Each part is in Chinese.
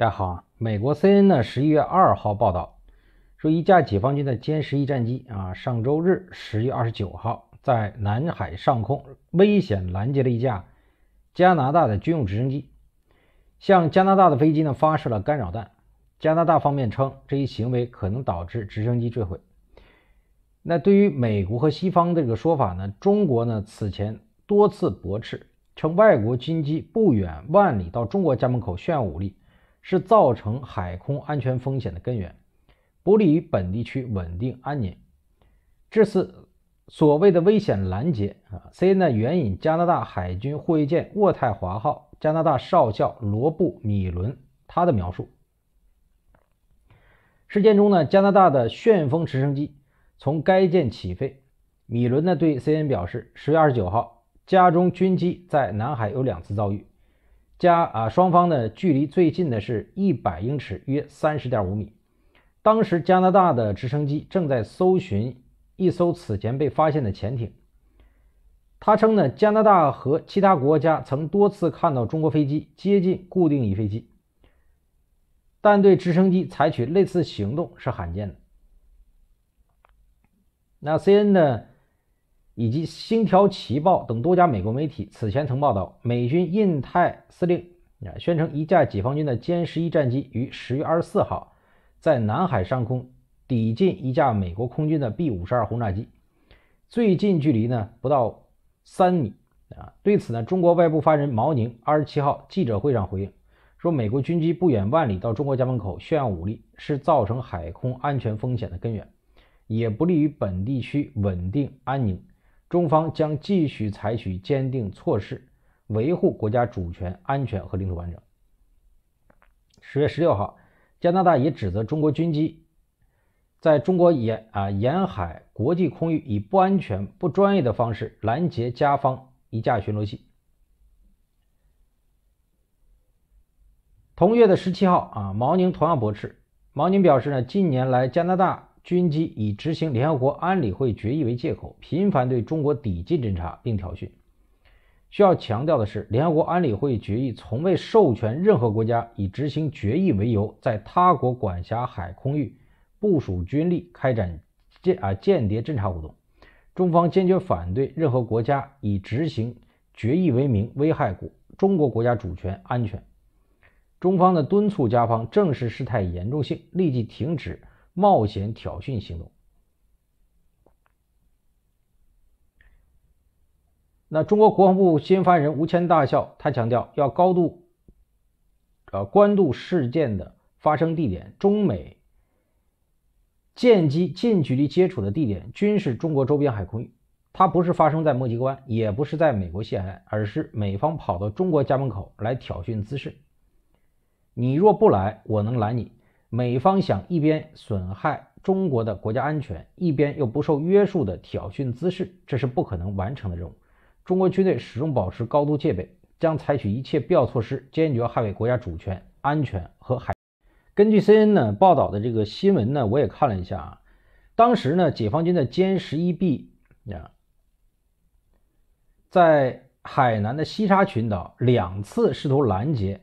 大家好啊！美国 CN 呢十一月二号报道说，一架解放军的歼十一战机啊，上周日十月二十九号在南海上空危险拦截了一架加拿大的军用直升机，向加拿大的飞机呢发射了干扰弹。加拿大方面称这一行为可能导致直升机坠毁。那对于美国和西方这个说法呢，中国呢此前多次驳斥，称外国军机不远万里到中国家门口炫耀武力。是造成海空安全风险的根源，不利于本地区稳定安宁。这次所谓的危险拦截啊，C N 呢援引加拿大海军护卫舰“渥太华号”加拿大少校罗布·米伦他的描述。事件中呢，加拿大的旋风直升机从该舰起飞，米伦呢对 C N 表示，十月二十九号，家中军机在南海有两次遭遇。加啊，双方呢距离最近的是一百英尺，约三十点五米。当时加拿大的直升机正在搜寻一艘此前被发现的潜艇。他称呢，加拿大和其他国家曾多次看到中国飞机接近固定翼飞机，但对直升机采取类似行动是罕见的。那 C N 呢？以及《星条旗报》等多家美国媒体此前曾报道，美军印太司令啊宣称一架解放军的歼十一战机于十月二十四号在南海上空抵近一架美国空军的 B 五十二轰炸机，最近距离呢不到三米啊。对此呢，中国外部发言人毛宁二十七号记者会上回应说：“美国军机不远万里到中国家门口炫耀武力，是造成海空安全风险的根源，也不利于本地区稳定安宁。”中方将继续采取坚定措施，维护国家主权、安全和领土完整。十月十六号，加拿大也指责中国军机在中国沿啊沿海国际空域以不安全、不专业的方式拦截加方一架巡逻机。同月的十七号啊，毛宁同样驳斥。毛宁表示呢，近年来加拿大。军机以执行联合国安理会决议为借口，频繁对中国抵近侦察并挑衅。需要强调的是，联合国安理会决议从未授权任何国家以执行决议为由，在他国管辖海空域部署军力、开展间啊间谍侦察活动。中方坚决反对任何国家以执行决议为名危害国中国国家主权安全。中方的敦促，加方正视事态严重性，立即停止。冒险挑衅行动。那中国国防部新闻发言人吴谦大校，他强调要高度，呃，关注事件的发生地点，中美舰机近距离接触的地点均是中国周边海空域。它不是发生在墨哥关，也不是在美国西海岸，而是美方跑到中国家门口来挑衅滋事。你若不来，我能拦你。美方想一边损害中国的国家安全，一边又不受约束的挑衅姿势，这是不可能完成的任务。中国军队始终保持高度戒备，将采取一切必要措施，坚决捍卫国家主权、安全和海。根据 C N 呢报道的这个新闻呢，我也看了一下啊，当时呢，解放军的歼十一 B 呀，在海南的西沙群岛两次试图拦截。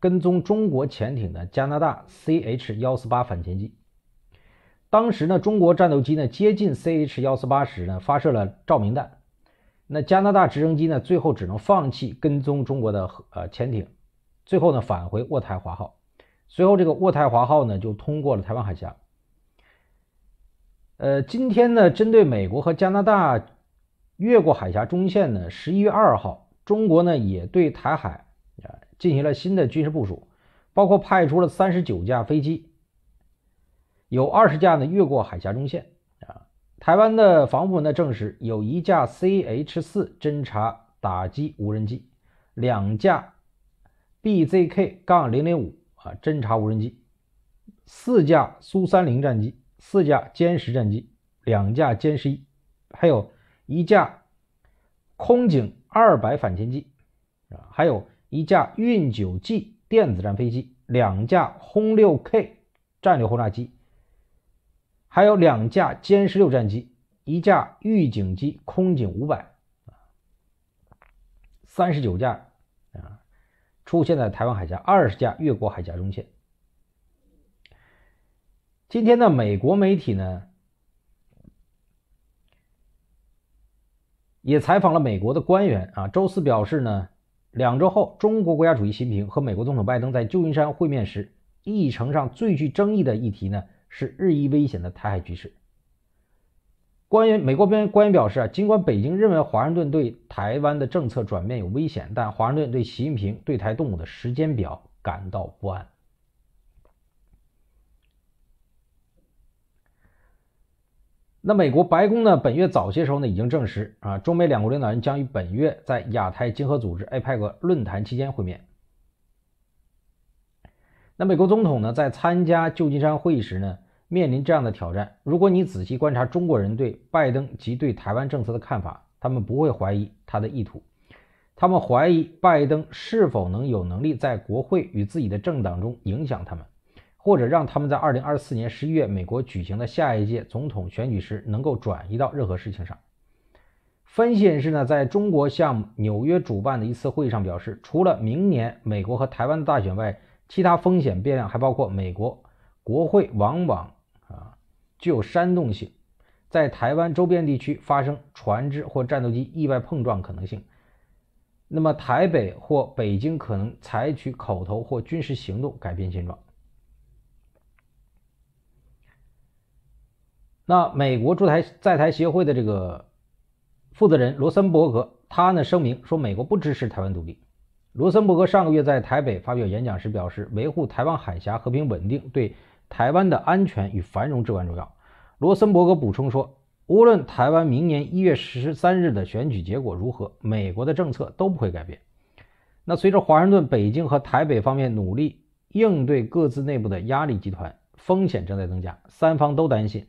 跟踪中国潜艇的加拿大 CH 幺四八反潜机，当时呢，中国战斗机呢接近 CH 幺四八时呢，发射了照明弹。那加拿大直升机呢，最后只能放弃跟踪中国的呃潜艇，最后呢返回渥太华号。随后这个渥太华号呢就通过了台湾海峡。呃，今天呢，针对美国和加拿大越过海峡中线呢，十一月二号，中国呢也对台海啊。进行了新的军事部署，包括派出了三十九架飞机，有二十架呢越过海峡中线啊。台湾的防部门呢证实，有一架 CH 四侦察打击无人机，两架 BZK 杠零零五啊侦察无人机，四架苏三零战机，四架歼十战机，两架歼十一，还有一架空警二百反潜机啊，还有。一架运九 G 电子战飞机，两架轰六 K 战略轰炸机，还有两架歼十六战机，一架预警机空警五百三十九架啊，出现在台湾海峡，二十架越过海峡中线。今天的美国媒体呢，也采访了美国的官员啊，周四表示呢。两周后，中国国家主席习近平和美国总统拜登在旧金山会面时，议程上最具争议的议题呢是日益危险的台海局势。官员，美国边官员表示啊，尽管北京认为华盛顿对台湾的政策转变有危险，但华盛顿对习近平对台动武的时间表感到不安。那美国白宫呢？本月早些时候呢，已经证实啊，中美两国领导人将于本月在亚太经合组织 APEC 论坛期间会面。那美国总统呢，在参加旧金山会议时呢，面临这样的挑战：如果你仔细观察中国人对拜登及对台湾政策的看法，他们不会怀疑他的意图。他们怀疑拜登是否能有能力在国会与自己的政党中影响他们。或者让他们在二零二四年十一月美国举行的下一届总统选举时能够转移到任何事情上。分析人士呢在中国向纽约主办的一次会议上表示，除了明年美国和台湾的大选外，其他风险变量还包括美国国会往往啊具有煽动性，在台湾周边地区发生船只或战斗机意外碰撞可能性。那么台北或北京可能采取口头或军事行动改变现状。那美国驻台在台协会的这个负责人罗森伯格，他呢声明说，美国不支持台湾独立。罗森伯格上个月在台北发表演讲时表示，维护台湾海峡和平稳定，对台湾的安全与繁荣至关重要。罗森伯格补充说，无论台湾明年一月十三日的选举结果如何，美国的政策都不会改变。那随着华盛顿、北京和台北方面努力应对各自内部的压力集团，风险正在增加，三方都担心。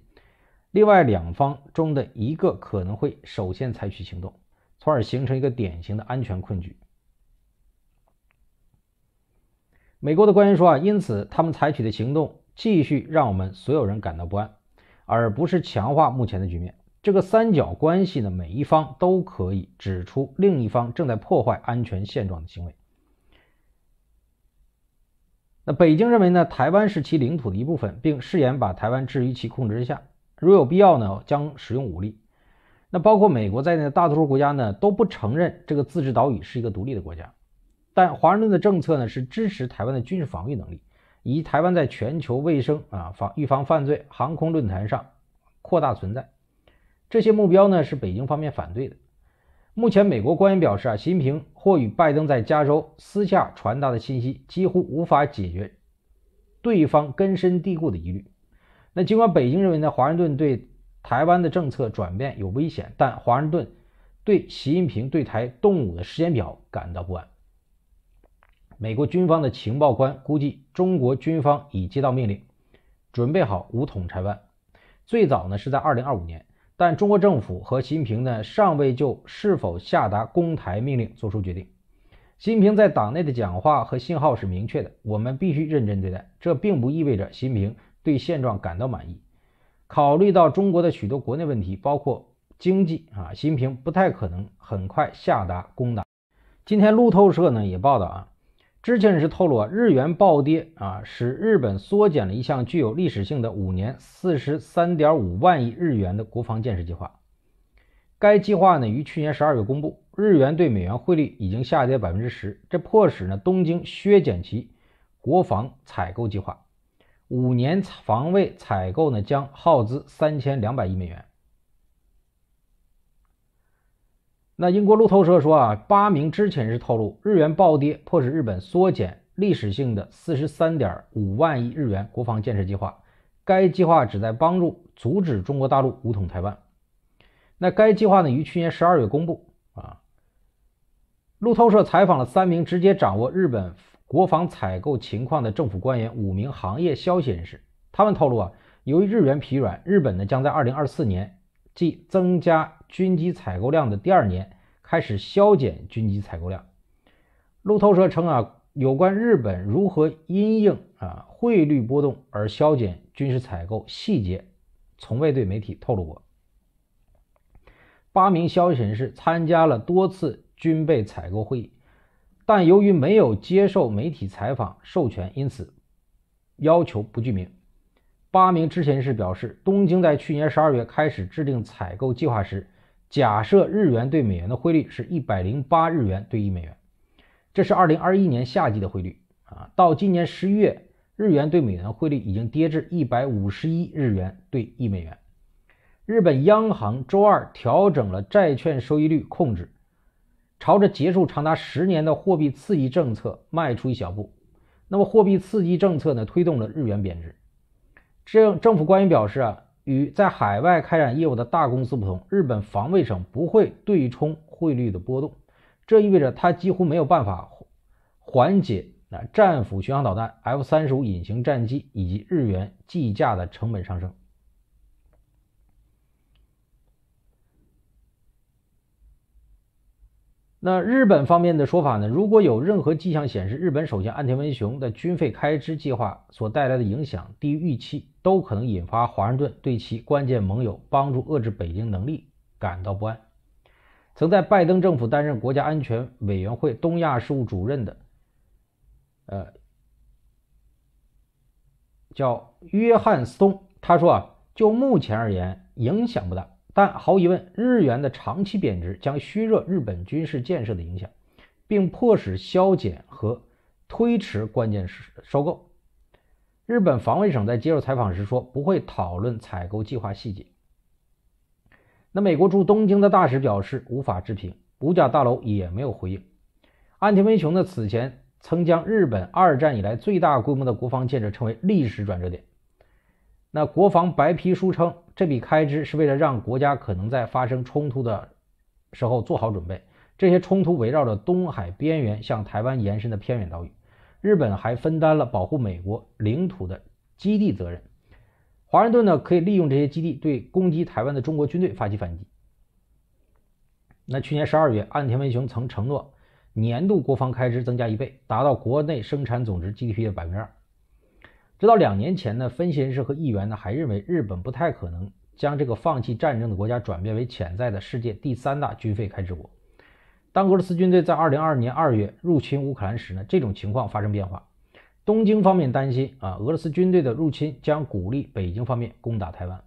另外两方中的一个可能会首先采取行动，从而形成一个典型的安全困局。美国的官员说：“啊，因此他们采取的行动继续让我们所有人感到不安，而不是强化目前的局面。这个三角关系呢，每一方都可以指出另一方正在破坏安全现状的行为。”那北京认为呢，台湾是其领土的一部分，并誓言把台湾置于其控制之下。如有必要呢，将使用武力。那包括美国在内的大多数国家呢，都不承认这个自治岛屿是一个独立的国家。但华盛顿的政策呢，是支持台湾的军事防御能力，以及台湾在全球卫生啊防预防犯罪航空论坛上扩大存在。这些目标呢，是北京方面反对的。目前，美国官员表示啊，习近平或与拜登在加州私下传达的信息，几乎无法解决对方根深蒂固的疑虑。那尽管北京认为呢，华盛顿对台湾的政策转变有危险，但华盛顿对习近平对台动武的时间表感到不安。美国军方的情报官估计，中国军方已接到命令，准备好武统台湾，最早呢是在二零二五年。但中国政府和习近平呢，尚未就是否下达攻台命令做出决定。习近平在党内的讲话和信号是明确的，我们必须认真对待。这并不意味着习近平。对现状感到满意。考虑到中国的许多国内问题，包括经济啊，习近平不太可能很快下达攻打。今天路透社呢也报道啊，知情人士透露啊，日元暴跌啊，使日本缩减了一项具有历史性的五年四十三点五万亿日元的国防建设计划。该计划呢于去年十二月公布，日元对美元汇率已经下跌百分之十，这迫使呢东京削减其国防采购计划。五年防卫采购呢，将耗资三千两百亿美元。那英国路透社说啊，八名知情人士透露，日元暴跌迫使日本缩减历史性的四十三点五万亿日元国防建设计划。该计划旨在帮助阻止中国大陆武统台湾。那该计划呢，于去年十二月公布啊。路透社采访了三名直接掌握日本。国防采购情况的政府官员五名行业消息人士，他们透露啊，由于日元疲软，日本呢将在二零二四年，即增加军机采购量的第二年开始削减军机采购量。路透社称啊，有关日本如何因应啊汇率波动而削减军事采购细节，从未对媒体透露过。八名消息人士参加了多次军备采购会议。但由于没有接受媒体采访授权，因此要求不具名。八名知情人士表示，东京在去年十二月开始制定采购计划时，假设日元对美元的汇率是一百零八日元对一美元，这是二零二一年夏季的汇率啊。到今年十一月，日元对美元汇率已经跌至一百五十一日元对一美元。日本央行周二调整了债券收益率控制。朝着结束长达十年的货币刺激政策迈出一小步。那么，货币刺激政策呢？推动了日元贬值。这样，政府官员表示啊，与在海外开展业务的大公司不同，日本防卫省不会对冲汇率的波动。这意味着它几乎没有办法缓解那战斧巡航导弹、F-35 隐形战机以及日元计价的成本上升。那日本方面的说法呢？如果有任何迹象显示日本首相岸田文雄的军费开支计划所带来的影响低于预期，都可能引发华盛顿对其关键盟友帮助遏制北京能力感到不安。曾在拜登政府担任国家安全委员会东亚事务主任的，呃，叫约翰松，他说啊，就目前而言，影响不大。但毫无疑问，日元的长期贬值将削弱日本军事建设的影响，并迫使削减和推迟关键收购。日本防卫省在接受采访时说，不会讨论采购计划细节。那美国驻东京的大使表示无法置评，五角大楼也没有回应。安雄呢，此前曾将日本二战以来最大规模的国防建设称为历史转折点。那国防白皮书称，这笔开支是为了让国家可能在发生冲突的时候做好准备。这些冲突围绕着东海边缘向台湾延伸的偏远岛屿。日本还分担了保护美国领土的基地责任。华盛顿呢，可以利用这些基地对攻击台湾的中国军队发起反击。那去年十二月，岸田文雄曾承诺，年度国防开支增加一倍，达到国内生产总值 GDP 的百分之二。直到两年前呢，分析人士和议员呢还认为日本不太可能将这个放弃战争的国家转变为潜在的世界第三大军费开支国。当俄罗斯军队在2022年2月入侵乌克兰时呢，这种情况发生变化。东京方面担心啊，俄罗斯军队的入侵将鼓励北京方面攻打台湾。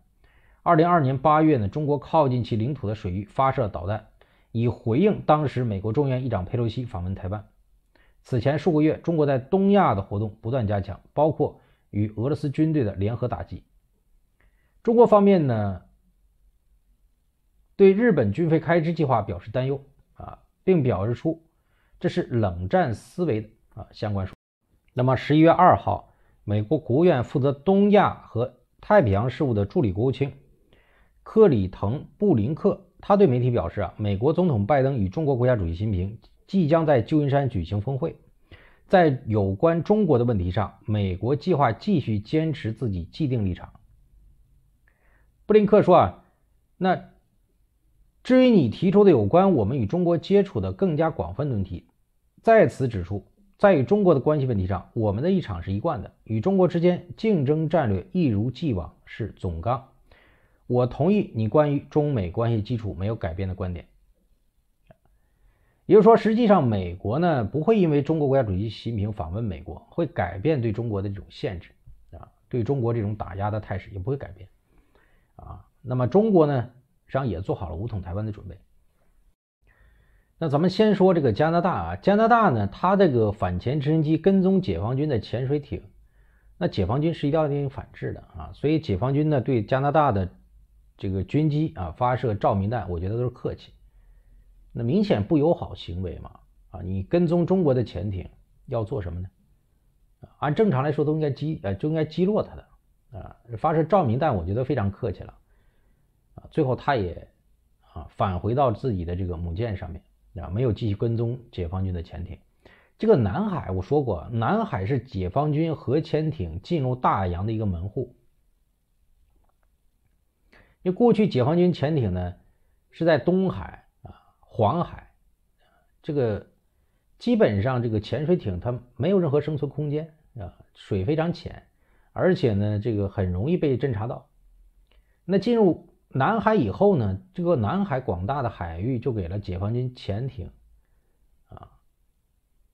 2022年8月呢，中国靠近其领土的水域发射导弹，以回应当时美国众院议长佩洛西访问台湾。此前数个月，中国在东亚的活动不断加强，包括。与俄罗斯军队的联合打击。中国方面呢，对日本军费开支计划表示担忧啊，并表示出这是冷战思维的啊相关说。那么十一月二号，美国国务院负责东亚和太平洋事务的助理国务卿克里滕布林克，他对媒体表示啊，美国总统拜登与中国国家主席习近平即将在旧金山举行峰会。在有关中国的问题上，美国计划继续坚持自己既定立场。布林克说：“啊，那至于你提出的有关我们与中国接触的更加广泛的问题，在此指出，在与中国的关系问题上，我们的立场是一贯的。与中国之间竞争战略一如既往是总纲。我同意你关于中美关系基础没有改变的观点。”也就是说，实际上美国呢不会因为中国国家主席习近平访问美国，会改变对中国的这种限制啊，对中国这种打压的态势也不会改变啊。那么中国呢，实际上也做好了武统台湾的准备。那咱们先说这个加拿大啊，加拿大呢，它这个反潜直升机跟踪解放军的潜水艇，那解放军是一定要进行反制的啊，所以解放军呢对加拿大的这个军机啊发射照明弹，我觉得都是客气。那明显不友好行为嘛？啊，你跟踪中国的潜艇要做什么呢？啊，按正常来说都应该击，呃，就应该击落他的，啊，发射照明弹，我觉得非常客气了，啊，最后他也，啊，返回到自己的这个母舰上面，啊，没有继续跟踪解放军的潜艇。这个南海我说过，南海是解放军核潜艇进入大洋的一个门户。因为过去解放军潜艇呢是在东海。黄海，这个基本上这个潜水艇它没有任何生存空间啊，水非常浅，而且呢这个很容易被侦察到。那进入南海以后呢，这个南海广大的海域就给了解放军潜艇啊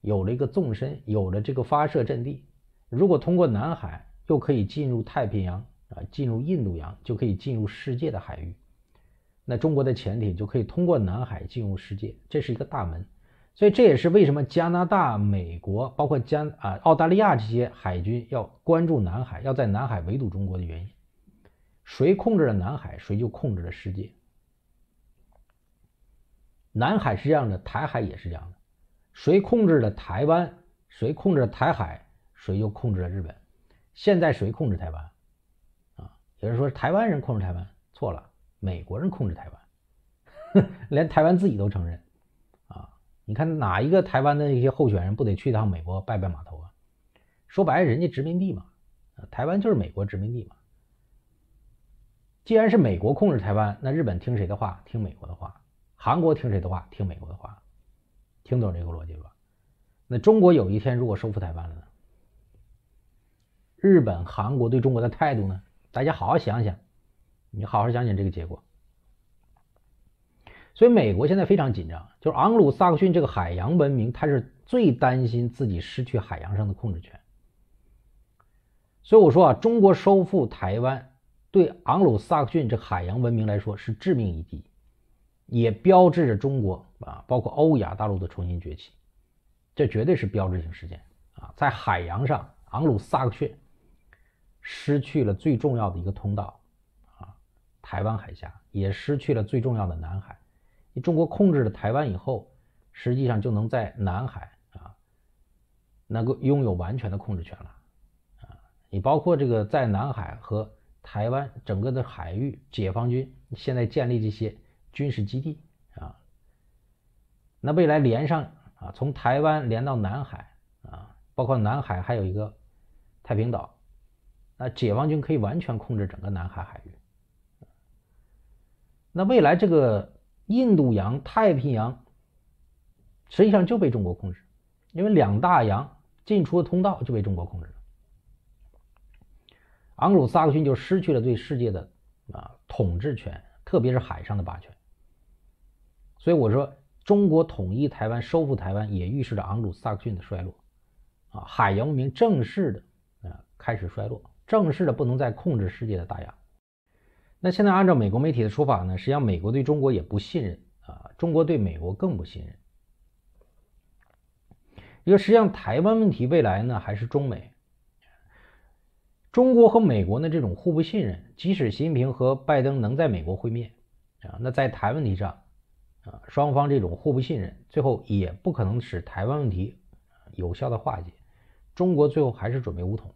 有了一个纵深，有了这个发射阵地。如果通过南海，又可以进入太平洋啊，进入印度洋，就可以进入世界的海域。那中国的潜艇就可以通过南海进入世界，这是一个大门，所以这也是为什么加拿大、美国包括加啊澳大利亚这些海军要关注南海，要在南海围堵中国的原因。谁控制了南海，谁就控制了世界。南海是这样的，台海也是这样的，谁控制了台湾，谁控制了台海，谁就控制了日本。现在谁控制台湾？啊，有人说台湾人控制台湾，错了。美国人控制台湾，连台湾自己都承认啊！你看哪一个台湾的一些候选人不得去一趟美国拜拜码头啊？说白了，人家殖民地嘛，台湾就是美国殖民地嘛。既然是美国控制台湾，那日本听谁的话？听美国的话。韩国听谁的话？听美国的话。听懂这个逻辑吧？那中国有一天如果收复台湾了呢？日本、韩国对中国的态度呢？大家好好想想。你好好讲讲这个结果，所以美国现在非常紧张，就是昂鲁萨克逊这个海洋文明，他是最担心自己失去海洋上的控制权。所以我说啊，中国收复台湾对昂鲁萨克逊这海洋文明来说是致命一击，也标志着中国啊，包括欧亚大陆的重新崛起，这绝对是标志性事件啊！在海洋上，昂鲁萨克逊失去了最重要的一个通道。台湾海峡也失去了最重要的南海。你中国控制了台湾以后，实际上就能在南海啊，能够拥有完全的控制权了啊！你包括这个在南海和台湾整个的海域，解放军现在建立这些军事基地啊，那未来连上啊，从台湾连到南海啊，包括南海还有一个太平岛，那解放军可以完全控制整个南海海域。那未来这个印度洋、太平洋，实际上就被中国控制，因为两大洋进出的通道就被中国控制了。昂鲁萨克逊就失去了对世界的啊统治权，特别是海上的霸权。所以我说，中国统一台湾、收复台湾，也预示着昂鲁萨克逊的衰落，啊，海洋文明正式的啊开始衰落，正式的不能再控制世界的大洋。那现在按照美国媒体的说法呢，实际上美国对中国也不信任啊，中国对美国更不信任。因为实际上台湾问题未来呢还是中美，中国和美国呢这种互不信任，即使习近平和拜登能在美国会面啊，那在台问题上啊，双方这种互不信任，最后也不可能使台湾问题有效的化解，中国最后还是准备武统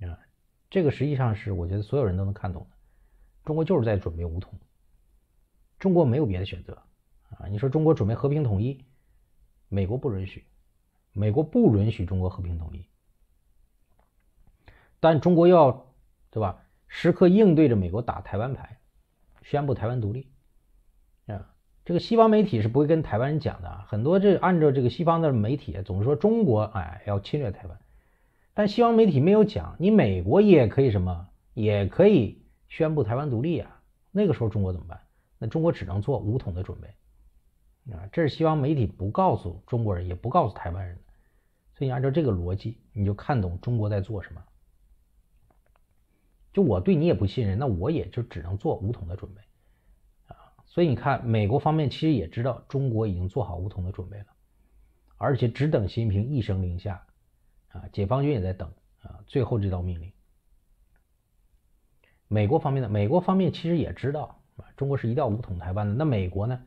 啊，这个实际上是我觉得所有人都能看懂的。中国就是在准备武统，中国没有别的选择啊！你说中国准备和平统一，美国不允许，美国不允许中国和平统一。但中国要对吧？时刻应对着美国打台湾牌，宣布台湾独立。啊！这个西方媒体是不会跟台湾人讲的啊。很多这按照这个西方的媒体总是说中国哎要侵略台湾，但西方媒体没有讲，你美国也可以什么也可以。宣布台湾独立啊，那个时候中国怎么办？那中国只能做武统的准备啊。这是西方媒体不告诉中国人，也不告诉台湾人的。所以按照这个逻辑，你就看懂中国在做什么。就我对你也不信任，那我也就只能做武统的准备啊。所以你看，美国方面其实也知道中国已经做好武统的准备了，而且只等习近平一声令下啊，解放军也在等啊，最后这道命令。美国方面的美国方面其实也知道啊，中国是一定要武统台湾的。那美国呢，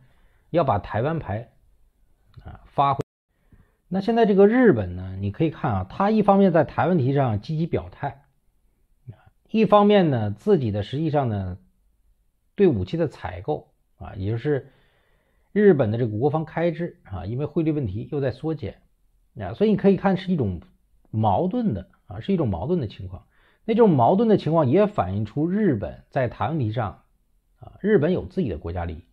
要把台湾牌啊发挥。那现在这个日本呢，你可以看啊，他一方面在台湾问题上积极表态，啊，一方面呢，自己的实际上呢，对武器的采购啊，也就是日本的这个国防开支啊，因为汇率问题又在缩减，啊，所以你可以看是一种矛盾的啊，是一种矛盾的情况。那种矛盾的情况也反映出日本在台湾问题上，啊，日本有自己的国家利益。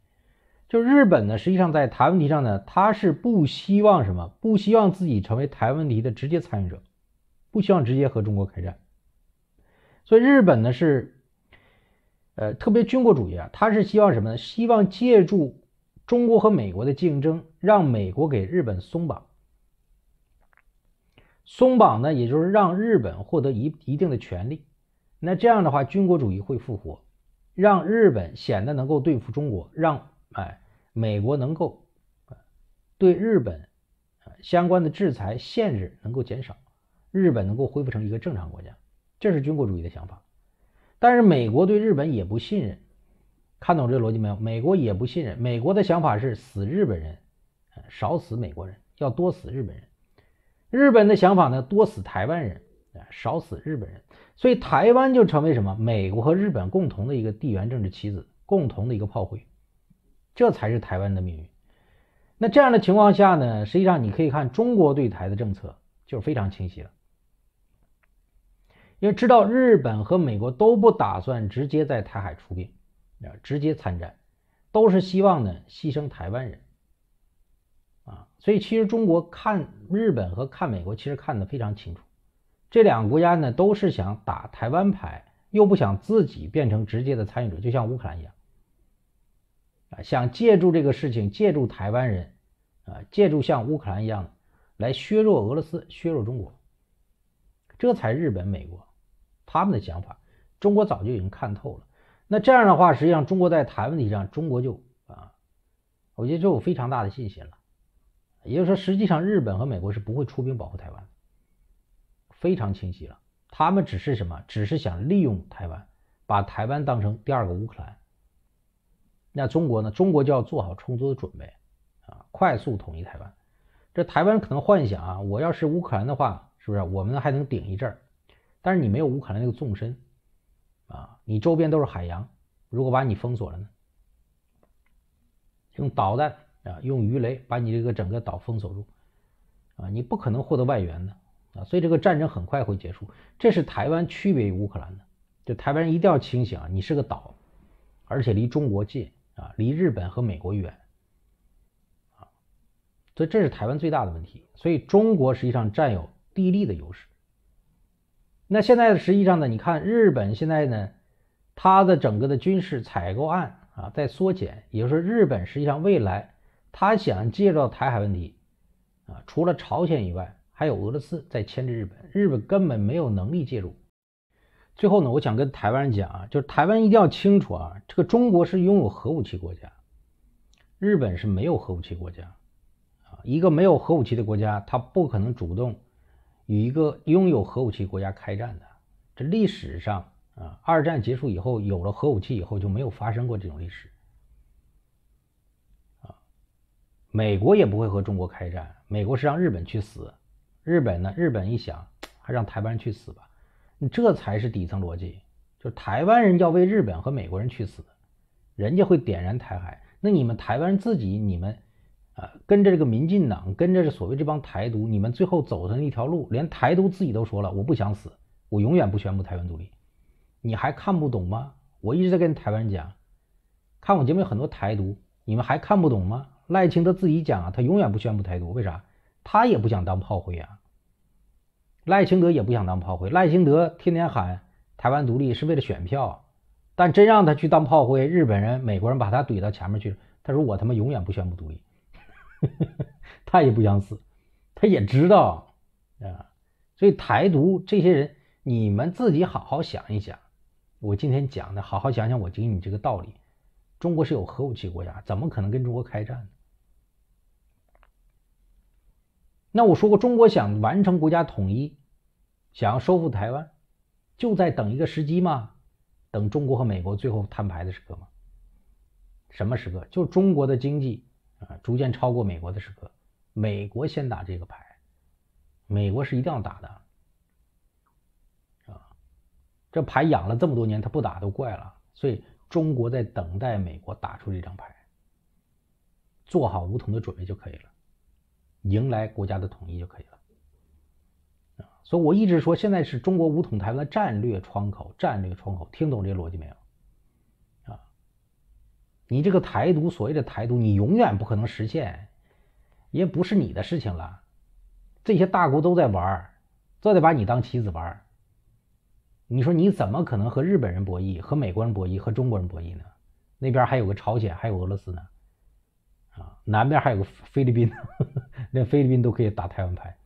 就日本呢，实际上在台湾问题上呢，他是不希望什么，不希望自己成为台湾问题的直接参与者，不希望直接和中国开战。所以日本呢是，呃，特别军国主义啊，他是希望什么呢？希望借助中国和美国的竞争，让美国给日本松绑。松绑呢，也就是让日本获得一一定的权利，那这样的话，军国主义会复活，让日本显得能够对付中国，让哎美国能够对日本相关的制裁限制能够减少，日本能够恢复成一个正常国家，这是军国主义的想法。但是美国对日本也不信任，看懂这逻辑没有？美国也不信任。美国的想法是死日本人，少死美国人，要多死日本人。日本的想法呢，多死台湾人，啊，少死日本人，所以台湾就成为什么？美国和日本共同的一个地缘政治棋子，共同的一个炮灰，这才是台湾的命运。那这样的情况下呢，实际上你可以看中国对台的政策就非常清晰了，因为知道日本和美国都不打算直接在台海出兵，啊，直接参战，都是希望呢牺牲台湾人。啊，所以其实中国看日本和看美国，其实看得非常清楚。这两个国家呢，都是想打台湾牌，又不想自己变成直接的参与者，就像乌克兰一样。啊，想借助这个事情，借助台湾人，啊，借助像乌克兰一样的，来削弱俄罗斯，削弱中国。这才日本、美国他们的想法，中国早就已经看透了。那这样的话，实际上中国在台湾问题上，中国就啊，我觉得就有非常大的信心了。也就是说，实际上日本和美国是不会出兵保护台湾，非常清晰了。他们只是什么？只是想利用台湾，把台湾当成第二个乌克兰。那中国呢？中国就要做好充足的准备，啊，快速统一台湾。这台湾可能幻想啊，我要是乌克兰的话，是不是我们还能顶一阵儿？但是你没有乌克兰那个纵深，啊，你周边都是海洋，如果把你封锁了呢？用导弹。啊，用鱼雷把你这个整个岛封锁住，啊，你不可能获得外援的，啊，所以这个战争很快会结束。这是台湾区别于乌克兰的，就台湾人一定要清醒啊，你是个岛，而且离中国近啊，离日本和美国远，啊，所以这是台湾最大的问题。所以中国实际上占有地利的优势。那现在实际上呢，你看日本现在呢，它的整个的军事采购案啊在缩减，也就是说日本实际上未来。他想介入台海问题，啊，除了朝鲜以外，还有俄罗斯在牵制日本，日本根本没有能力介入。最后呢，我想跟台湾人讲啊，就是台湾一定要清楚啊，这个中国是拥有核武器国家，日本是没有核武器国家，啊，一个没有核武器的国家，它不可能主动与一个拥有核武器国家开战的。这历史上啊，二战结束以后有了核武器以后就没有发生过这种历史。美国也不会和中国开战，美国是让日本去死，日本呢？日本一想，还让台湾人去死吧？你这才是底层逻辑，就是台湾人要为日本和美国人去死，人家会点燃台海，那你们台湾自己，你们啊跟着这个民进党，跟着这所谓这帮台独，你们最后走上一条路，连台独自己都说了，我不想死，我永远不宣布台湾独立，你还看不懂吗？我一直在跟台湾人讲，看我节目有很多台独，你们还看不懂吗？赖清德自己讲啊，他永远不宣布台独，为啥？他也不想当炮灰啊。赖清德也不想当炮灰。赖清德天天喊台湾独立是为了选票，但真让他去当炮灰，日本人、美国人把他怼到前面去，他说我他妈永远不宣布独立，他也不想死，他也知道啊。所以台独这些人，你们自己好好想一想，我今天讲的，好好想想我给你这个道理。中国是有核武器国家，怎么可能跟中国开战呢？那我说过，中国想完成国家统一，想要收复台湾，就在等一个时机嘛，等中国和美国最后摊牌的时刻嘛。什么时刻？就中国的经济啊逐渐超过美国的时刻，美国先打这个牌，美国是一定要打的，啊！这牌养了这么多年，他不打都怪了。所以中国在等待美国打出这张牌，做好梧桐的准备就可以了。迎来国家的统一就可以了，所以我一直说，现在是中国武统台湾的战略窗口，战略窗口，听懂这逻辑没有？啊！你这个台独所谓的台独，你永远不可能实现，也不是你的事情了。这些大国都在玩儿，都得把你当棋子玩儿。你说你怎么可能和日本人博弈、和美国人博弈、和中国人博弈呢？那边还有个朝鲜，还有俄罗斯呢，啊，南边还有个菲律宾。连菲律宾都可以打台湾牌，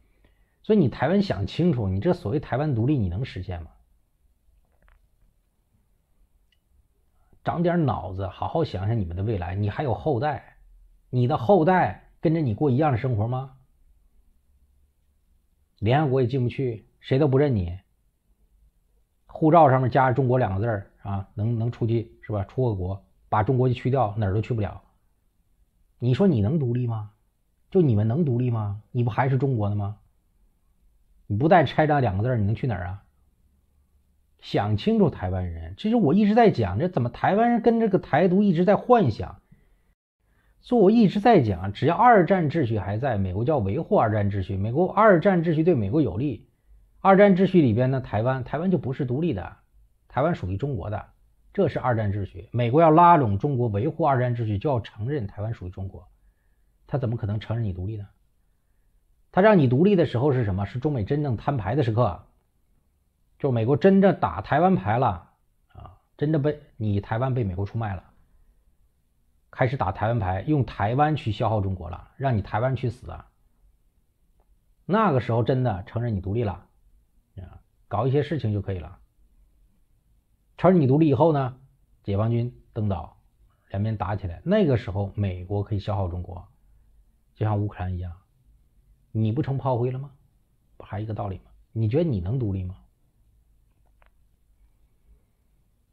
所以你台湾想清楚，你这所谓台湾独立，你能实现吗？长点脑子，好好想想你们的未来。你还有后代，你的后代跟着你过一样的生活吗？联合国也进不去，谁都不认你。护照上面加上中国两个字儿啊，能能出去是吧？出个国，把中国去去掉，哪儿都去不了。你说你能独立吗？就你们能独立吗？你不还是中国的吗？你不带“拆战”两个字，你能去哪儿啊？想清楚，台湾人。其实我一直在讲，这怎么台湾人跟这个台独一直在幻想。所以我一直在讲，只要二战秩序还在，美国叫维护二战秩序，美国二战秩序对美国有利。二战秩序里边呢，台湾台湾就不是独立的，台湾属于中国的，这是二战秩序。美国要拉拢中国维护二战秩序，就要承认台湾属于中国。他怎么可能承认你独立呢？他让你独立的时候是什么？是中美真正摊牌的时刻，就美国真正打台湾牌了啊！真的被你台湾被美国出卖了，开始打台湾牌，用台湾去消耗中国了，让你台湾去死啊！那个时候真的承认你独立了啊，搞一些事情就可以了。承认你独立以后呢，解放军登岛，两边打起来，那个时候美国可以消耗中国。就像乌克兰一样，你不成炮灰了吗？不还一个道理吗？你觉得你能独立吗？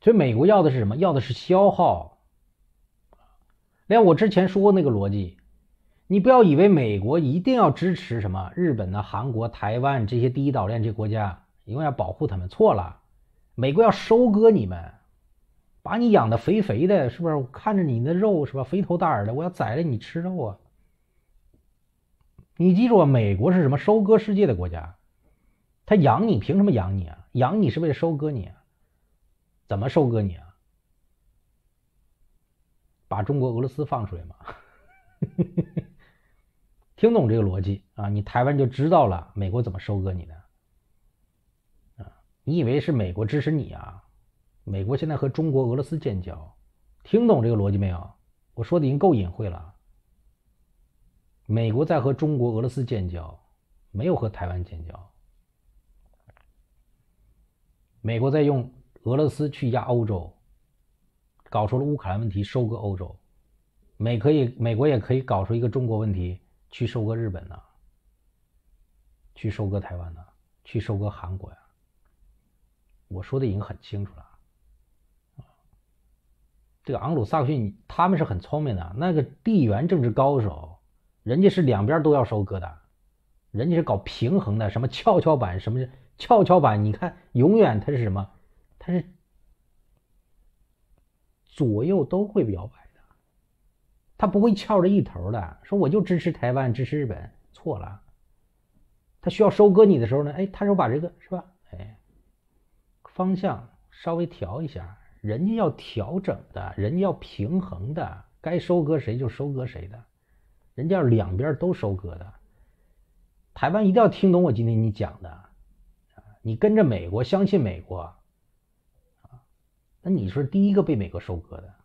所以美国要的是什么？要的是消耗。连我之前说那个逻辑，你不要以为美国一定要支持什么日本呐、韩国、台湾这些第一岛链这国家，因为要保护他们，错了。美国要收割你们，把你养的肥肥的，是不是？看着你的肉是吧？肥头大耳的，我要宰了你吃肉啊！你记住啊，美国是什么收割世界的国家？他养你凭什么养你啊？养你是为了收割你啊？怎么收割你啊？把中国、俄罗斯放出来嘛？听懂这个逻辑啊？你台湾就知道了，美国怎么收割你的？啊？你以为是美国支持你啊？美国现在和中国、俄罗斯建交，听懂这个逻辑没有？我说的已经够隐晦了。美国在和中国、俄罗斯建交，没有和台湾建交。美国在用俄罗斯去压欧洲，搞出了乌克兰问题，收割欧洲。美可以，美国也可以搞出一个中国问题，去收割日本呢，去收割台湾呢，去收割韩国呀。我说的已经很清楚了。这个昂鲁萨克逊他们是很聪明的，那个地缘政治高手。人家是两边都要收割的，人家是搞平衡的，什么跷跷板，什么跷跷板？你看，永远它是什么？它是左右都会摇摆的，它不会翘着一头的。说我就支持台湾，支持日本，错了。他需要收割你的时候呢？哎，他说把这个是吧？哎，方向稍微调一下，人家要调整的，人家要平衡的，该收割谁就收割谁的。人家两边都收割的，台湾一定要听懂我今天你讲的，啊，你跟着美国，相信美国，啊，那你是第一个被美国收割的。